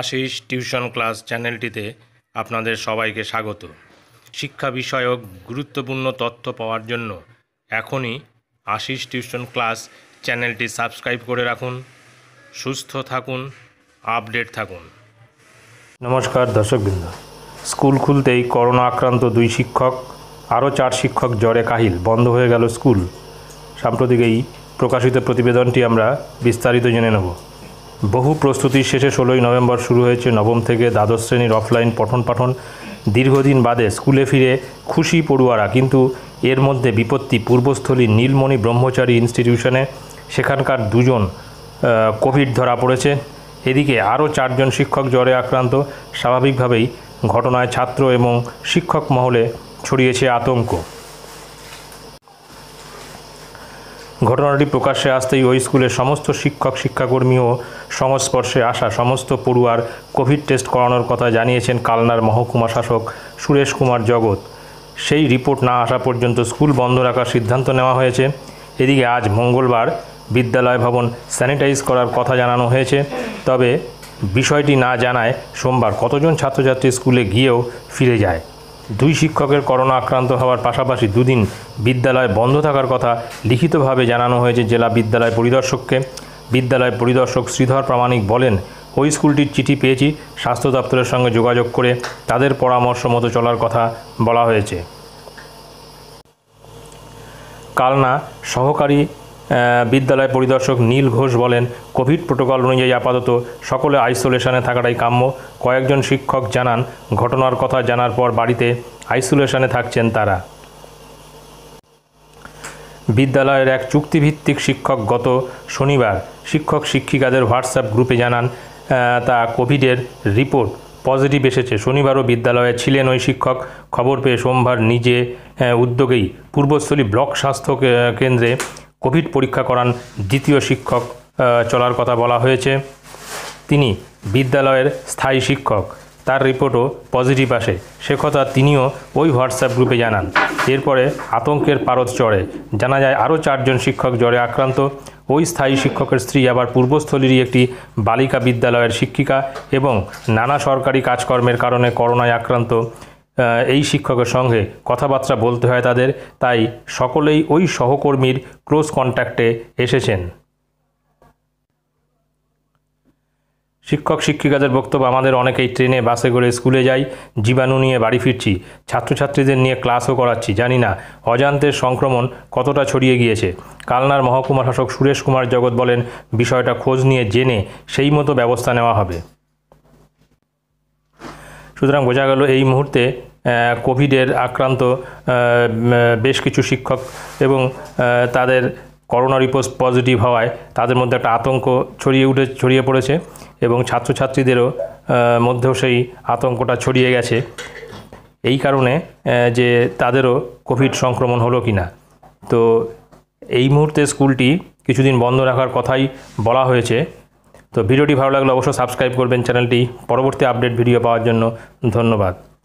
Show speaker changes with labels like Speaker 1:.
Speaker 1: Ashis tuition class চ্যানেলটিতে আপনাদের সবাইকে স্বাগত শিক্ষা বিষয়ক গুরুত্বপূর্ণ তথ্য পাওয়ার জন্য এখনই আশিস টিউশন ক্লাস চ্যানেলটি সাবস্ক্রাইব করে রাখুন সুস্থ থাকুন আপডেট থাকুন নমস্কার দর্শকবৃন্দ স্কুল খুলতেই করোনা আক্রান্ত দুই শিক্ষক আরও চার শিক্ষক জ্বরে কাহিল বন্ধ হয়ে গেল স্কুল সাম্প্রতিক এই প্রকাশিত প্রতিবেদনটি আমরা বিস্তারিত জেনে নেব বহু প্রস্তুতির শেষে ষোলোই নভেম্বর শুরু হয়েছে নবম থেকে দ্বাদশ শ্রেণীর অফলাইন পঠন পাঠন দীর্ঘদিন বাদে স্কুলে ফিরে খুশি পড়ুয়ারা কিন্তু এর মধ্যে বিপত্তি পূর্বস্থলী নীলমণি ব্রহ্মচারী ইনস্টিটিউশনে সেখানকার দুজন কোভিড ধরা পড়েছে এদিকে আরও চারজন শিক্ষক জ্বরে আক্রান্ত স্বাভাবিকভাবেই ঘটনায় ছাত্র এবং শিক্ষক মহলে ছড়িয়েছে আতঙ্ক ঘটনাটি প্রকাশ্যে আসতেই ওই স্কুলের সমস্ত শিক্ষক শিক্ষাকর্মী ও সংস্পর্শে আসা সমস্ত পড়ুয়ার কোভিড টেস্ট করানোর কথা জানিয়েছেন কালনার মহকুমা শাসক সুরেশ কুমার জগৎ সেই রিপোর্ট না আসা পর্যন্ত স্কুল বন্ধ রাখার সিদ্ধান্ত নেওয়া হয়েছে এদিকে আজ মঙ্গলবার বিদ্যালয় ভবন স্যানিটাইজ করার কথা জানানো হয়েছে তবে বিষয়টি না জানায় সোমবার কতজন ছাত্রছাত্রী স্কুলে গিয়েও ফিরে যায় দুই শিক্ষকের করোনা আক্রান্ত হওয়ার পাশাপাশি দুদিন বিদ্যালয় বন্ধ থাকার কথা লিখিতভাবে জানানো হয়েছে জেলা বিদ্যালয় পরিদর্শককে বিদ্যালয় পরিদর্শক শ্রীধর প্রামাণিক বলেন ওই স্কুলটির চিঠি পেয়েছি স্বাস্থ্য দপ্তরের সঙ্গে যোগাযোগ করে তাদের পরামর্শ মতো চলার কথা বলা হয়েছে কালনা সহকারী বিদ্যালয় পরিদর্শক নীল ঘোষ বলেন কোভিড প্রোটোকল অনুযায়ী আপাতত সকলে আইসোলেশনে থাকাটাই কাম্য কয়েকজন শিক্ষক জানান ঘটনার কথা জানার পর বাড়িতে আইসোলেশনে থাকছেন তারা বিদ্যালয়ের এক চুক্তিভিত্তিক শিক্ষক গত শনিবার শিক্ষক শিক্ষিকাদের হোয়াটসঅ্যাপ গ্রুপে জানান তা কোভিডের রিপোর্ট পজিটিভ এসেছে শনিবারও বিদ্যালয়ে ছিলেন ওই শিক্ষক খবর পেয়ে সোমবার নিজে উদ্যোগেই পূর্বস্থলী ব্লক স্বাস্থ্য কেন্দ্রে কোভিড পরীক্ষা করান দ্বিতীয় শিক্ষক চলার কথা বলা হয়েছে তিনি বিদ্যালয়ের স্থায়ী শিক্ষক তার রিপোর্টও পজিটিভ আসে সে কথা তিনিও ওই হোয়াটসঅ্যাপ গ্রুপে জানান এরপরে আতঙ্কের পারদ চড়ে জানা যায় আরও চারজন শিক্ষক জ্বরে আক্রান্ত ওই স্থায়ী শিক্ষকের স্ত্রী আবার পূর্বস্থলীরই একটি বালিকা বিদ্যালয়ের শিক্ষিকা এবং নানা সরকারি কাজকর্মের কারণে করোনায় আক্রান্ত এই শিক্ষকের সঙ্গে কথাবার্তা বলতে হয় তাদের তাই সকলেই ওই সহকর্মীর ক্লোজ কন্ট্যাক্টে এসেছেন শিক্ষক শিক্ষিকাদের বক্তব্য আমাদের অনেকেই ট্রেনে বাসে করে স্কুলে যাই জীবাণু নিয়ে বাড়ি ফিরছি ছাত্রছাত্রীদের নিয়ে ক্লাসও করাচ্ছি জানি না অজান্তের সংক্রমণ কতটা ছড়িয়ে গিয়েছে কালনার মহকুমা শাসক সুরেশ কুমার জগৎ বলেন বিষয়টা খোঁজ নিয়ে জেনে সেই মতো ব্যবস্থা নেওয়া হবে সুতরাং বোঝা গেল এই মুহূর্তে কোভিডের আক্রান্ত বেশ কিছু শিক্ষক এবং তাদের করোনা রিপোর্ট পজিটিভ হওয়ায় তাদের মধ্যে একটা আতঙ্ক ছড়িয়ে উঠে ছড়িয়ে পড়েছে এবং ছাত্রছাত্রীদেরও মধ্যেও সেই আতঙ্কটা ছড়িয়ে গেছে এই কারণে যে তাদেরও কোভিড সংক্রমণ হলো কি না তো এই মুহূর্তে স্কুলটি কিছুদিন বন্ধ রাখার কথাই বলা হয়েছে তো ভিডিওটি ভালো লাগলে অবশ্যই সাবস্ক্রাইব করবেন চ্যানেলটি পরবর্তী আপডেট ভিডিও পাওয়ার জন্য ধন্যবাদ